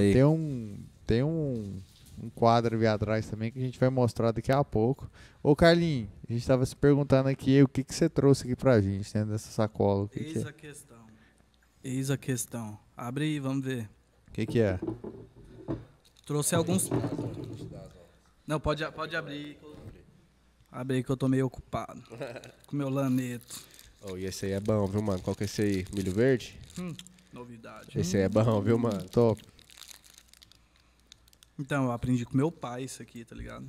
Aí. Tem um. Tem um um quadro ali atrás também que a gente vai mostrar daqui a pouco. Ô Carlinhos, a gente estava se perguntando aqui o que, que você trouxe aqui pra gente, né, dessa sacola. Que Eis que é? a questão. Eis a questão. Abre aí, vamos ver. O que, que é? Trouxe alguns. Não, pode, pode abrir. Abre aí que eu tô meio ocupado. com meu laneto. Oh, e esse aí é bom, viu, mano? Qual que é esse aí? Milho verde? Hum, novidade. Esse aí é hum. bom, viu, mano? Top. Então, eu aprendi com meu pai isso aqui, tá ligado?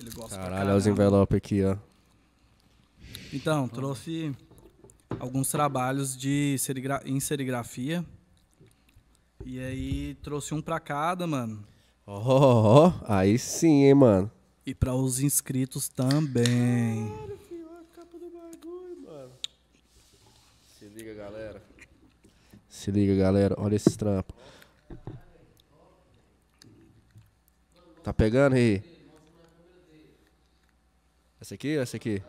Ele gosta Caralho, pra olha os envelopes aqui, ó. Então, trouxe alguns trabalhos de serigra em serigrafia. E aí trouxe um pra cada, mano. Ó, oh, oh, oh, aí sim, hein, mano. E pra os inscritos também. Caralho, filho, olha a capa do bagulho, mano. Se liga, galera. Se liga, galera. Olha esses trampos. Tá pegando aí? Essa aqui ou essa aqui?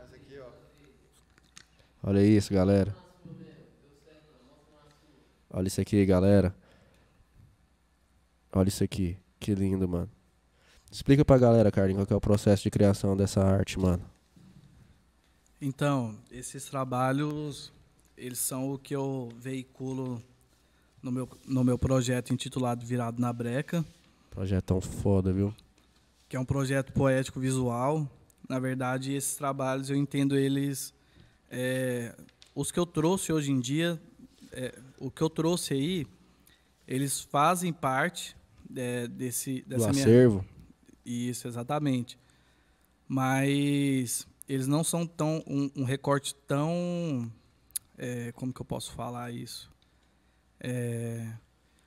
Olha isso, galera. Olha isso aqui, galera. Olha isso aqui. Que lindo, mano. Explica pra galera, Carlinhos, qual que é o processo de criação dessa arte, mano. Então, esses trabalhos, eles são o que eu veiculo no meu, no meu projeto intitulado Virado na Breca. Projetão foda, viu? que é um projeto poético visual. Na verdade, esses trabalhos eu entendo eles é, os que eu trouxe hoje em dia, é, o que eu trouxe aí, eles fazem parte é, desse dessa Do minha... acervo. Isso, exatamente. Mas eles não são tão um, um recorte tão é, como que eu posso falar isso? É,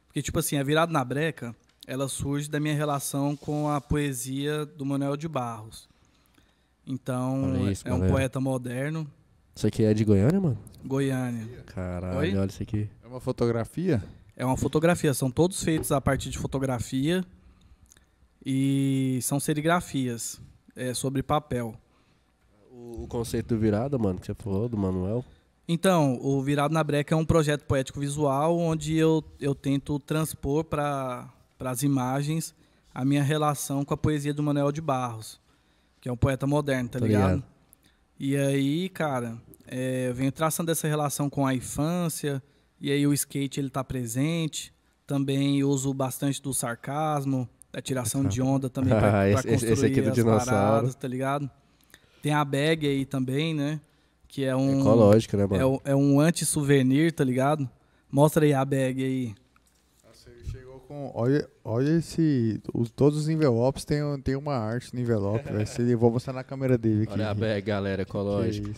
porque tipo assim, a é virada na breca ela surge da minha relação com a poesia do Manuel de Barros. Então, isso, é um galera. poeta moderno. Isso aqui é de Goiânia, mano? Goiânia. Caralho, Oi? olha isso aqui. É uma fotografia? É uma fotografia. São todos feitos a partir de fotografia e são serigrafias é, sobre papel. O, conceito do virado, mano, que você falou, do Manuel? Então, o Virado na Breca é um projeto poético visual onde eu, eu tento transpor para para as imagens a minha relação com a poesia do Manuel de Barros, que é um poeta moderno, tá ligado? ligado? E aí, cara, é, eu venho traçando essa relação com a infância, e aí o skate ele tá presente. Também uso bastante do sarcasmo, da tiração de onda também para ah, esse, construir esse aqui do as dinossauro. paradas, tá ligado? Tem a bag aí também, né? Que é um. Ecológico, né, mano? É, é um anti-souvenir, tá ligado? Mostra aí a bag aí olha, olha esse. Os, todos os envelopes têm, têm uma arte no envelope. vai ser, vou mostrar na câmera dele aqui. Olha a bag, galera, ecológico. É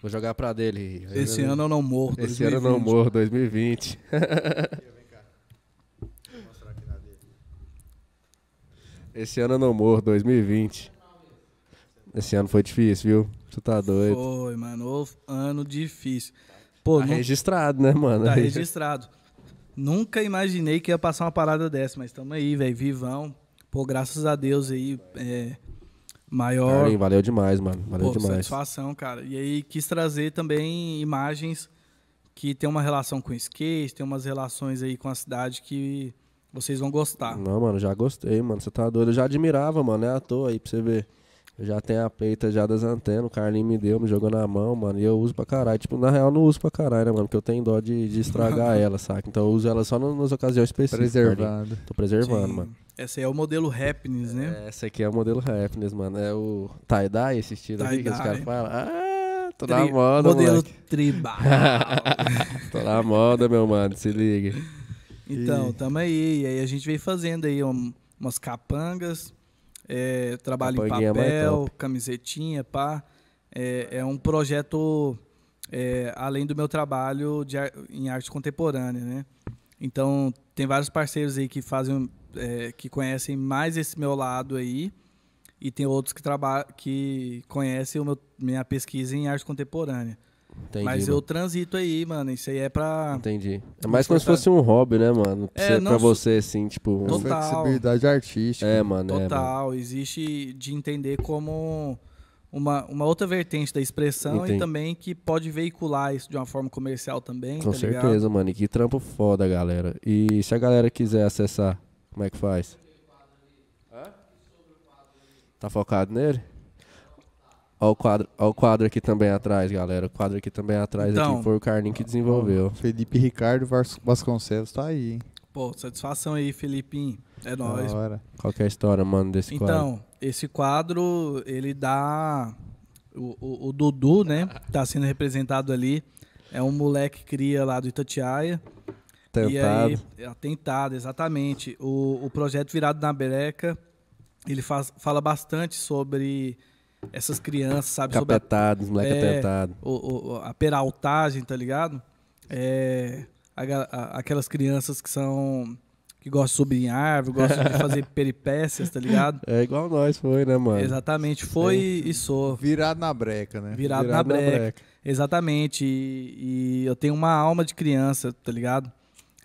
vou jogar pra dele. Esse ano eu não morro. Esse 2020. ano eu não morro, 2020. Esse ano eu não morro, 2020. Esse ano foi difícil, viu? Tu tá doido. Foi, mano. Ano difícil. Pô, tá não... registrado, né, mano? Tá registrado. Nunca imaginei que ia passar uma parada dessa, mas estamos aí, velho, vivão. Pô, graças a Deus aí, é, maior. Aí, valeu demais, mano. Valeu Pô, demais. Satisfação, cara. E aí quis trazer também imagens que tem uma relação com skate, tem umas relações aí com a cidade que vocês vão gostar. Não, mano, já gostei, mano. Você tá doido. Eu já admirava, mano, é à toa aí pra você ver já tenho a peita já das antenas, o Carlinho me deu, me jogou na mão, mano, e eu uso pra caralho. Tipo, na real, não uso pra caralho, né, mano? Porque eu tenho dó de, de estragar ela, saca? Então eu uso ela só nas ocasiões específicas. Preservado. Carlinho. Tô preservando, Sim. mano. essa aí é o modelo Happiness, né? É, aqui é o modelo Happiness, mano. É o tie-dye, esse estilo aqui que os caras falam. Ah, tô Tri na moda, Modelo moleque. tribal. tô na moda, meu mano, se liga. Então, e... tamo aí. E aí a gente vem fazendo aí um, umas capangas é, trabalho em é papel, camisetinha, pá. É, é um projeto é, além do meu trabalho de, em arte contemporânea, né? Então tem vários parceiros aí que fazem, é, que conhecem mais esse meu lado aí e tem outros que trabalham, que conhecem o meu, minha pesquisa em arte contemporânea. Entendi, Mas eu transito aí, mano. Isso aí é pra. Entendi. É mais como se fosse um hobby, né, mano? É, pra, é, você, pra você, assim, tipo. Total. Um... Flexibilidade artística. É, mano. Total. É, mano. Existe de entender como uma, uma outra vertente da expressão Entendi. e também que pode veicular isso de uma forma comercial também. Com tá certeza, ligado? mano. E que trampo foda, galera. E se a galera quiser acessar, como é que faz? Hã? Tá focado nele? Olha o quadro, olha o quadro aqui também atrás, galera. O quadro aqui também atrás então, aqui foi o Carlinho que desenvolveu. Felipe Ricardo Vasconcelos tá aí, hein? Pô, satisfação aí, Felipinho. É nóis. Hora. Qual é a história, mano, desse então, quadro? Então, esse quadro, ele dá. O, o, o, Dudu, né? Tá sendo representado ali. É um moleque cria lá do Itatiaia. Tentado. E aí, atentado, exatamente. O, o projeto Virado na Bereca, ele faz, fala bastante sobre essas crianças, sabe? Capetados, sobre a, moleque é, O, o, a peraltagem, tá ligado? É, a, a, aquelas crianças que são. que gostam de subir em árvore, gostam de fazer peripécias, tá ligado? É igual nós foi, né, mano? Exatamente, foi é. e sou. Virado na breca, né? Virado, Virado na, na breca. breca. Exatamente. E, e, eu tenho uma alma de criança, tá ligado?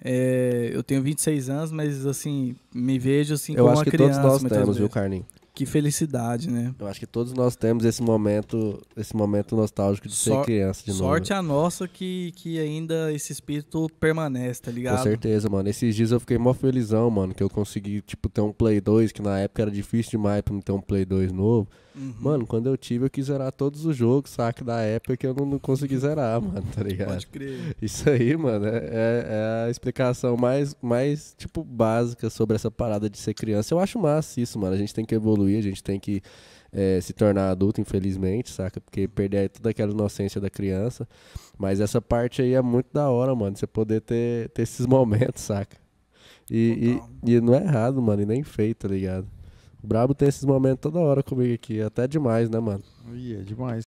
É, eu tenho 26 anos, mas assim, me vejo assim eu como uma criança. Eu acho que todos nós temos, vezes. viu, Carlinhos? Que felicidade, né? Eu acho que todos nós temos esse momento, esse momento nostálgico de Sor ser criança de Sorte novo. a nossa que, que ainda esse espírito permanece, tá ligado? Com certeza, mano. Esses dias eu fiquei mó felizão, mano, que eu consegui, tipo, ter um Play 2, que na época era difícil demais pra não ter um Play 2 novo. Uhum. Mano, quando eu tive, eu quis zerar todos os jogos, saca, da época que eu não, não consegui zerar, mano, tá ligado? Pode crer. Isso aí, mano, é, é, é, a explicação mais, mais, tipo, básica sobre essa parada de ser criança. Eu acho massa isso, mano. A gente tem que evoluir evoluir, a gente tem que é, se tornar adulto, infelizmente, saca? Porque perder é toda aquela inocência da criança. Mas essa parte aí é muito da hora, mano, você poder ter, ter esses momentos, saca? E, e, e, não é errado, mano, e nem feito, tá ligado? O Brabo tem esses momentos toda hora comigo aqui, até demais, né, mano? Ia, é demais.